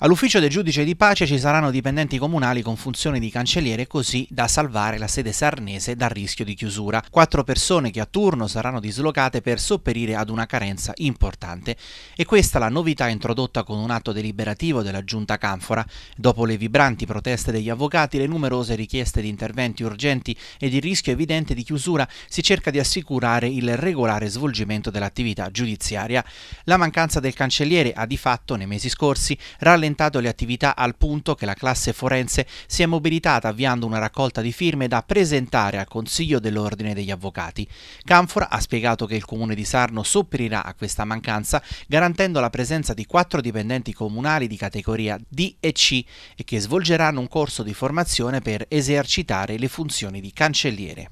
All'ufficio del giudice di pace ci saranno dipendenti comunali con funzioni di cancelliere così da salvare la sede sarnese dal rischio di chiusura. Quattro persone che a turno saranno dislocate per sopperire ad una carenza importante. E questa la novità introdotta con un atto deliberativo della giunta Canfora. Dopo le vibranti proteste degli avvocati, le numerose richieste di interventi urgenti ed il rischio evidente di chiusura, si cerca di assicurare il regolare svolgimento dell'attività giudiziaria. La mancanza del cancelliere ha di fatto, nei mesi scorsi, rallentato rallentato le attività al punto che la classe forense si è mobilitata avviando una raccolta di firme da presentare al Consiglio dell'Ordine degli Avvocati. Canfora ha spiegato che il Comune di Sarno sopperirà a questa mancanza garantendo la presenza di quattro dipendenti comunali di categoria D e C e che svolgeranno un corso di formazione per esercitare le funzioni di cancelliere.